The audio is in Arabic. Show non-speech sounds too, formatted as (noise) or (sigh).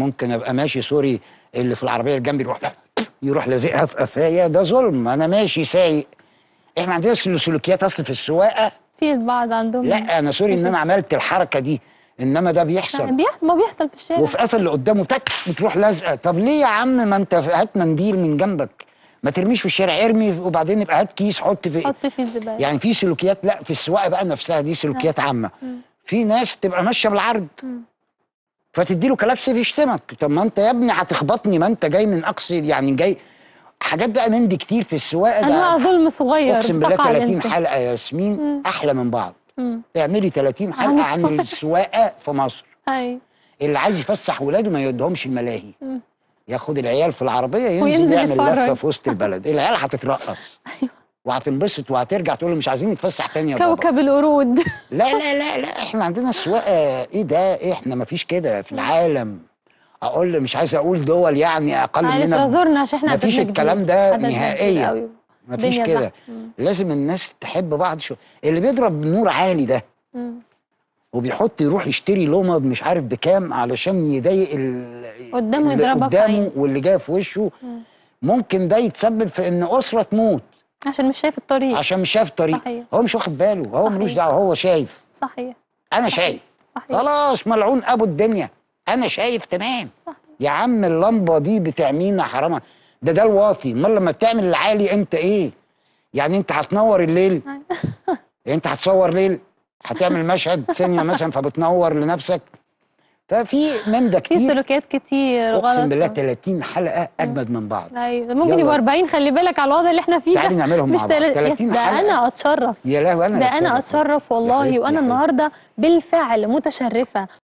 ممكن ابقى ماشي سوري اللي في العربيه اللي جنبي يروح يروح لازقها في قفايا ده ظلم انا ماشي سايق احنا عندنا سلوكيات اصل في السواقه في بعض عندهم لا انا سوري ان انا عملت الحركه دي انما ده بيحصل بيحصل ما بيحصل في الشارع وفي قفل اللي قدامه تك بتروح لازقه طب ليه يا عم ما انت هات منديل من جنبك ما ترميش في الشارع ارمي وبعدين يبقى هات كيس حط في حط في الزباله يعني في سلوكيات لا في السواقه بقى نفسها دي سلوكيات عامه في ناس بتبقى ماشيه بالعرض فتدي له كلاكس فيشتمك طب ما انت يا ابني هتخبطني ما انت جاي من اقصى يعني جاي حاجات بقى من دي كتير في السواقه ده انا ظلم صغير اقسم بالله 30 حلقه يا ياسمين مم. احلى من بعض اعملي 30 حلقه عن, عن السواقه في مصر أي. اللي عايز يفسح ولاده ما يودهمش الملاهي مم. ياخد العيال في العربيه ينزل, ينزل يعمل لفه في وسط البلد العيال هتترقص (laughs) وهتنبسط وهترجع تقول له مش عايزين نتفسح تاني يا كوكب بابا كوكب القرود (laughs) لا لا لا لا احنا عندنا سواقه ايه ده إيه احنا ما فيش كده في العالم اقول مش عايز اقول دول يعني اقل مننا معلش اعذرنا عشان احنا ما فيش الكلام ده نهائيا ما فيش كده لازم الناس تحب بعض شو اللي بيضرب نور عالي ده وبيحط يروح يشتري لومض مش عارف بكام علشان يضايق ال... قدامه يضربك قدامه واللي جاي في وشه ممكن ده يتسبب في ان اسره تموت عشان مش شايف الطريق عشان مش شايف الطريق صحيح. هو مش واخد باله هو ملوش دعوه هو شايف صحيح انا صحيح. شايف صحيح. خلاص ملعون ابو الدنيا انا شايف تمام صحيح. يا عم اللمبه دي بتعمينا حرام ده ده الواطي امال لما بتعمل العالي انت ايه يعني انت هتنور الليل أيوة. (laughs) انت هتصور ليل هتعمل مشهد سينما مثلا فبتنور لنفسك ففي من ده كتير في سلوكيات كتير غلط اقسم بالله 30 حلقه اجمد من بعض ايوه ممكن يبقوا 40 خلي بالك على الوضع اللي احنا فيه تعالي نعملهم مش مع بعض 30 ده حلقه ده انا اتشرف يا لهوي انا ده انا اتشرف والله وانا النهارده بالفعل متشرفه